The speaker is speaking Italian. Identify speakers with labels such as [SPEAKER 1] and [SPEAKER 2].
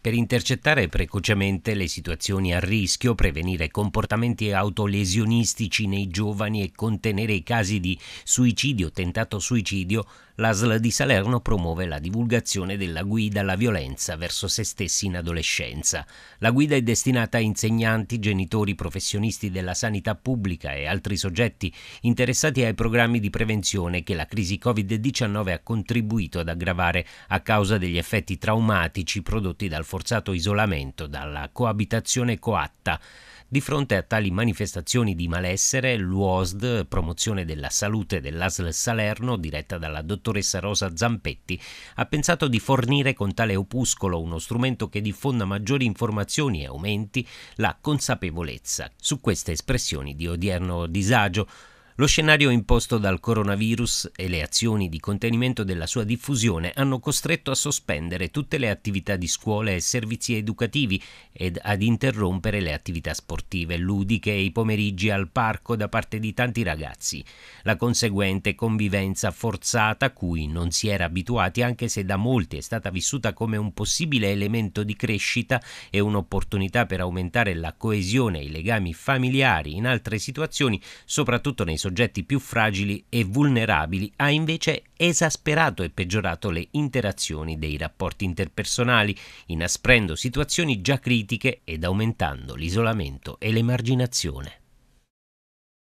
[SPEAKER 1] per intercettare precocemente le situazioni a rischio, prevenire comportamenti autolesionistici nei giovani e contenere i casi di suicidio, tentato suicidio, l'ASL di Salerno promuove la divulgazione della guida alla violenza verso se stessi in adolescenza. La guida è destinata a insegnanti, genitori, professionisti della sanità pubblica e altri soggetti interessati ai programmi di prevenzione che la crisi Covid-19 ha contribuito ad aggravare a causa degli effetti traumatici prodotti dal forzato isolamento, dalla coabitazione coatta. Di fronte a tali manifestazioni di malessere, l'UOSD, promozione della salute dell'ASL Salerno, diretta dalla dottoressa Rosa Zampetti, ha pensato di fornire con tale opuscolo uno strumento che diffonda maggiori informazioni e aumenti la consapevolezza su queste espressioni di odierno disagio. Lo scenario imposto dal coronavirus e le azioni di contenimento della sua diffusione hanno costretto a sospendere tutte le attività di scuola e servizi educativi ed ad interrompere le attività sportive, ludiche e i pomeriggi al parco da parte di tanti ragazzi. La conseguente convivenza forzata, cui non si era abituati anche se da molti è stata vissuta come un possibile elemento di crescita e un'opportunità per aumentare la coesione e i legami familiari in altre situazioni, soprattutto nei soggetti soggetti più fragili e vulnerabili ha invece esasperato e peggiorato le interazioni dei rapporti interpersonali, inasprendo situazioni già critiche ed aumentando l'isolamento e l'emarginazione.